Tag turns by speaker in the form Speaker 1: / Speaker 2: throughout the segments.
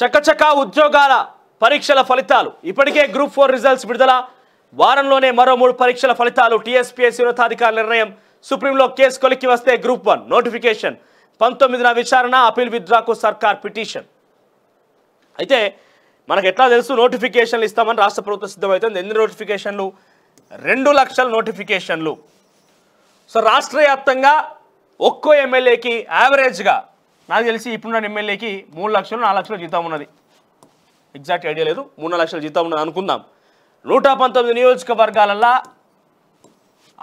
Speaker 1: చకచకా ఉద్యోగాల పరీక్షల ఫలితాలు ఇప్పటికే గ్రూప్ ఫోర్ రిజల్ట్స్ విడుదల వారంలోనే మరో మూడు పరీక్షల ఫలితాలు టీఎస్పీఎస్సీ ఉన్నతాధికారుల నిర్ణయం సుప్రీంలో కేసు కొలిక్కి వస్తే గ్రూప్ వన్ నోటిఫికేషన్ పంతొమ్మిదిన విచారణ అపీల్ విద్రాకు సర్కార్ పిటిషన్ అయితే మనకు ఎట్లా తెలుసు నోటిఫికేషన్లు ఇస్తామని రాష్ట్ర ప్రభుత్వం సిద్ధమవుతుంది ఎన్ని నోటిఫికేషన్లు రెండు లక్షల నోటిఫికేషన్లు సో రాష్ట్ర వ్యాప్తంగా ఒక్కో ఎమ్మెల్యేకి యావరేజ్గా నాకు తెలిసి ఇప్పుడున్న ఎమ్మెల్యేకి మూడు లక్షలు నాలుగు లక్షలు జీతం ఉన్నది ఎగ్జాక్ట్ ఐడియా లేదు మూడు లక్షలు జీతం ఉన్నది అనుకుందాం నూట పంతొమ్మిది నియోజకవర్గాలల్లో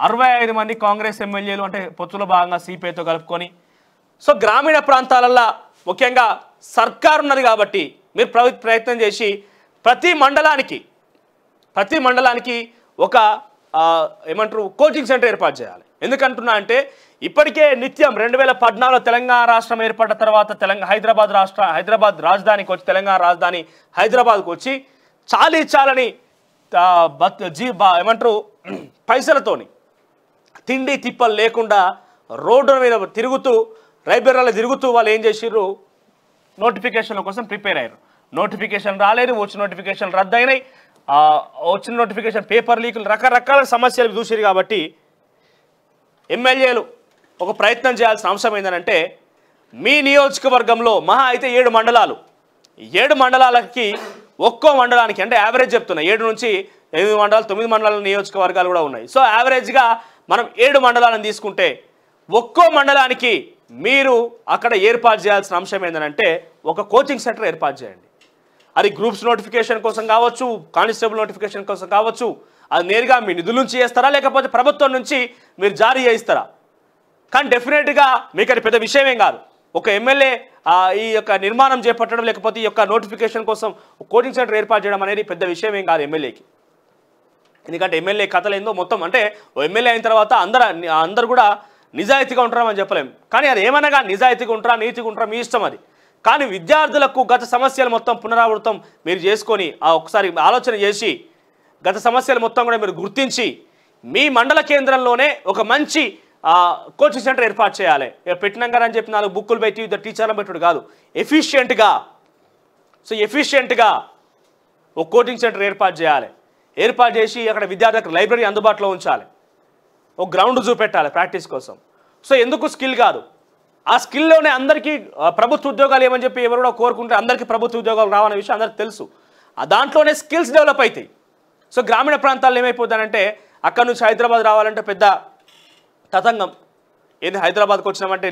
Speaker 1: అరవై ఐదు మంది కాంగ్రెస్ ఎమ్మెల్యేలు అంటే పొత్తులో భాగంగా సిపిఐతో కలుపుకొని సో గ్రామీణ ప్రాంతాలల్లో ముఖ్యంగా సర్కారు ఉన్నది కాబట్టి మీరు ప్రయత్నం చేసి ప్రతి మండలానికి ప్రతి మండలానికి ఒక ఏమంటారు కోచింగ్ సెంటర్ ఏర్పాటు చేయాలి ఎందుకంటున్నా అంటే ఇప్పటికే నిత్యం రెండు వేల పద్నాలుగులో తెలంగాణ రాష్ట్రం ఏర్పడ్డ తర్వాత తెలంగాణ హైదరాబాద్ రాష్ట్ర హైదరాబాద్ రాజధానికి వచ్చి తెలంగాణ రాజధాని హైదరాబాద్కు వచ్చి చాలీ చాలని జీ ఏమంటారు పైసలతోని తిండి తిప్పలు లేకుండా రోడ్డు మీద తిరుగుతూ రైబ్రరీలో తిరుగుతూ వాళ్ళు ఏం చేసిర్రు నోటిఫికేషన్ల కోసం ప్రిపేర్ అయ్యారు నోటిఫికేషన్ రాలేదు వచ్చిన నోటిఫికేషన్ రద్దయినాయి వచ్చిన నోటిఫికేషన్ పేపర్ లీకులు రకరకాల సమస్యలు చూసిరు కాబట్టి ఎమ్మెల్యేలు ఒక ప్రయత్నం చేయాల్సిన అంశం ఏంటంటే మీ నియోజకవర్గంలో మహా అయితే ఏడు మండలాలు ఏడు మండలాలకి ఒక్కో మండలానికి అంటే యావరేజ్ చెప్తున్నా ఏడు నుంచి ఎనిమిది మండలాలు తొమ్మిది మండలాల నియోజకవర్గాలు కూడా ఉన్నాయి సో యావరేజ్గా మనం ఏడు మండలాలను తీసుకుంటే ఒక్కో మండలానికి మీరు అక్కడ ఏర్పాటు చేయాల్సిన అంశం ఏంటంటే ఒక కోచింగ్ సెంటర్ ఏర్పాటు చేయండి అది గ్రూప్స్ నోటిఫికేషన్ కోసం కావచ్చు కానిస్టేబుల్ నోటిఫికేషన్ కోసం కావచ్చు అది నేరుగా మీ నిధుల నుంచి చేస్తారా లేకపోతే ప్రభుత్వం నుంచి మీరు జారీ చేయిస్తారా కానీ డెఫినెట్గా మీకు అది పెద్ద ఏం కాదు ఒక ఎమ్మెల్యే ఈ యొక్క నిర్మాణం చేపట్టడం లేకపోతే ఈ యొక్క నోటిఫికేషన్ కోసం కోచింగ్ సెంటర్ ఏర్పాటు చేయడం అనేది పెద్ద విషయం ఏం కాదు ఎమ్మెల్యేకి ఎందుకంటే ఎమ్మెల్యే కథలు ఏందో మొత్తం అంటే ఎమ్మెల్యే అయిన తర్వాత అందరూ అందరు కూడా నిజాయితీగా ఉంటారని చెప్పలేము కానీ అది ఏమనగా నిజాయితీగా ఉంటారా నీతిగా ఉంటారా మీ ఇష్టం అది కానీ విద్యార్థులకు గత సమస్యలు మొత్తం పునరావృతం మీరు చేసుకొని ఆ ఒకసారి ఆలోచన చేసి గత సమస్యలు మొత్తం కూడా మీరు గుర్తించి మీ మండల కేంద్రంలోనే ఒక మంచి కోచింగ్ సెంటర్ ఏర్పాటు చేయాలి పెట్టినాం కదా అని చెప్పి నాలుగు బుక్కులు పెట్టి ఇద్దరు టీచర్లను పెట్టుడు కాదు ఎఫిషియెంట్గా సో ఎఫిషియెంట్గా ఒక కోచింగ్ సెంటర్ ఏర్పాటు చేయాలి ఏర్పాటు చేసి అక్కడ విద్యార్థులకు లైబ్రరీ అందుబాటులో ఉంచాలి ఒక గ్రౌండ్ చూపెట్టాలి ప్రాక్టీస్ కోసం సో ఎందుకు స్కిల్ కాదు ఆ స్కిల్లోనే అందరికీ ప్రభుత్వ ఉద్యోగాలు ఏమని చెప్పి ఎవరు కూడా కోరుకుంటే అందరికీ ప్రభుత్వ ఉద్యోగాలు రావనే విషయం అందరికీ తెలుసు దాంట్లోనే స్కిల్స్ డెవలప్ అవుతాయి సో గ్రామీణ ప్రాంతాల్లో ఏమైపోతానంటే అక్కడ నుంచి హైదరాబాద్ రావాలంటే పెద్ద తతంగం ఏది హైదరాబాద్కి వచ్చినామంటే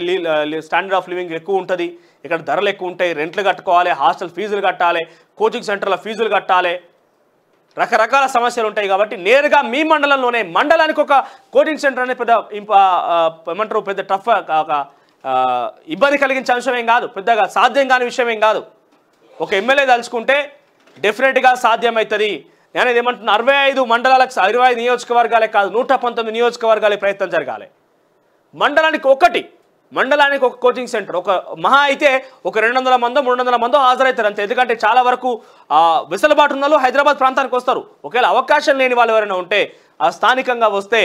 Speaker 1: స్టాండర్డ్ ఆఫ్ లివింగ్ ఎక్కువ ఉంటుంది ఇక్కడ ధరలు ఎక్కువ ఉంటాయి రెంట్లు కట్టుకోవాలి హాస్టల్ ఫీజులు కట్టాలి కోచింగ్ సెంటర్ల ఫీజులు కట్టాలి రకరకాల సమస్యలు ఉంటాయి కాబట్టి నేరుగా మీ మండలంలోనే మండలానికి ఒక కోచింగ్ సెంటర్ అనేది పెద్ద ఏమంటారు పెద్ద టఫ్ ఇబ్బంది కలిగించే అంశం ఏం కాదు పెద్దగా సాధ్యం కాని విషయం ఏం కాదు ఒక ఎమ్మెల్యే తలుచుకుంటే డెఫినెట్గా సాధ్యమవుతుంది నేనేది ఏమంటున్నా అరవై ఐదు మండలాలకు అరవై ఐదు నియోజకవర్గాలే కాదు నూట పంతొమ్మిది నియోజకవర్గాలే ప్రయత్నం జరగాలి మండలానికి ఒకటి మండలానికి ఒక కోచింగ్ సెంటర్ ఒక మహా అయితే ఒక రెండు వందల మందో మూడు వందల మందో హాజరవుతారు అంతే ఎందుకంటే చాలా వరకు వెసులుబాటు ఉన్న హైదరాబాద్ ప్రాంతానికి వస్తారు ఒకవేళ అవకాశం లేని వాళ్ళు ఎవరైనా ఉంటే ఆ స్థానికంగా వస్తే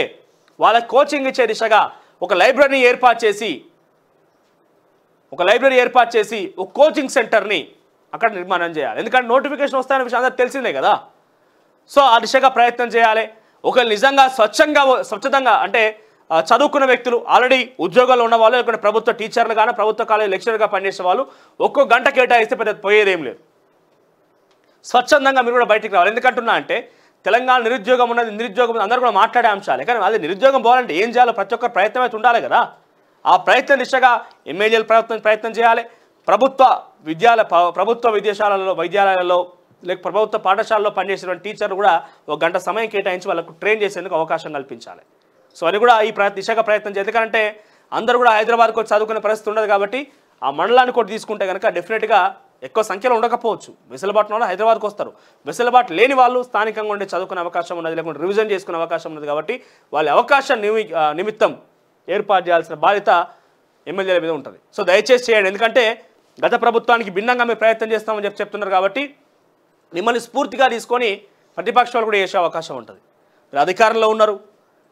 Speaker 1: వాళ్ళకి కోచింగ్ ఇచ్చే దిశగా ఒక లైబ్రరీని ఏర్పాటు చేసి ఒక లైబ్రరీ ఏర్పాటు చేసి ఒక కోచింగ్ సెంటర్ని అక్కడ నిర్మాణం చేయాలి ఎందుకంటే నోటిఫికేషన్ వస్తాయనే విషయం అందరికి తెలిసిందే కదా సో ఆ దిశగా ప్రయత్నం చేయాలి ఒకరు నిజంగా స్వచ్ఛంగా స్వచ్ఛతంగా అంటే చదువుకున్న వ్యక్తులు ఆల్రెడీ ఉద్యోగాలు ఉన్న వాళ్ళు లేకుంటే ప్రభుత్వ టీచర్లు కానీ ప్రభుత్వ కాలేజ్ లెక్చరర్గా పనిచేసే వాళ్ళు ఒక్కో గంట కేటాయిస్తే పెద్ద పోయేదేం లేదు స్వచ్ఛందంగా మీరు కూడా బయటకు రావాలి ఎందుకంటున్నా అంటే తెలంగాణ నిరుద్యోగం ఉన్నది నిరుద్యోగం అందరూ కూడా మాట్లాడే అంశాలే కానీ అది నిరుద్యోగం పోవాలంటే ఏం చేయాలో ప్రతి ఒక్కరు ప్రయత్నం అయితే ఉండాలి కదా ఆ ప్రయత్నం దిశగా ఎమ్మెల్యేలు ప్రయత్నం ప్రయత్నం చేయాలి ప్రభుత్వ విద్యాలయ ప్రభుత్వ విదేశాలలో వైద్యాలయాలలో లేక ప్రభుత్వ పాఠశాలలో పనిచేసేటువంటి టీచర్లు కూడా ఒక గంట సమయం కేటాయించి వాళ్ళకు ట్రైన్ చేసేందుకు అవకాశం కల్పించాలి సో అది కూడా ఈ దిశగా ప్రయత్నం చేయాలి ఎందుకంటే అందరూ కూడా హైదరాబాద్కి వచ్చి చదువుకునే పరిస్థితి ఉండదు కాబట్టి ఆ మండలాన్ని కూడా తీసుకుంటే కనుక డెఫినెట్గా ఎక్కువ సంఖ్యలో ఉండకపోవచ్చు వెసులుబాటు వాళ్ళు హైదరాబాద్కి వస్తారు వెసులుబాటు లేని వాళ్ళు స్థానికంగా ఉండే చదువుకునే అవకాశం ఉన్నది లేకుంటే రివిజన్ చేసుకునే అవకాశం ఉన్నది కాబట్టి వాళ్ళ అవకాశం నిమిత్తం ఏర్పాటు చేయాల్సిన బాధ్యత ఎమ్మెల్యేల మీద ఉంటుంది సో దయచేసి చేయండి ఎందుకంటే గత ప్రభుత్వానికి భిన్నంగా మేము ప్రయత్నం చేస్తామని చెప్పి చెప్తున్నారు కాబట్టి మిమ్మల్ని స్ఫూర్తిగా తీసుకొని ప్రతిపక్షాలు కూడా చేసే అవకాశం ఉంటుంది మీరు అధికారంలో ఉన్నారు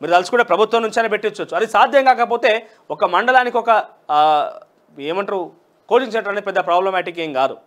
Speaker 1: మీరు తలుచుకుంటే ప్రభుత్వం నుంచైనా పెట్టించవచ్చు అది సాధ్యం కాకపోతే ఒక మండలానికి ఒక ఏమంటారు కోచింగ్ సెంటర్ అనేది పెద్ద ప్రాబ్లమాటిక్ ఏం కాదు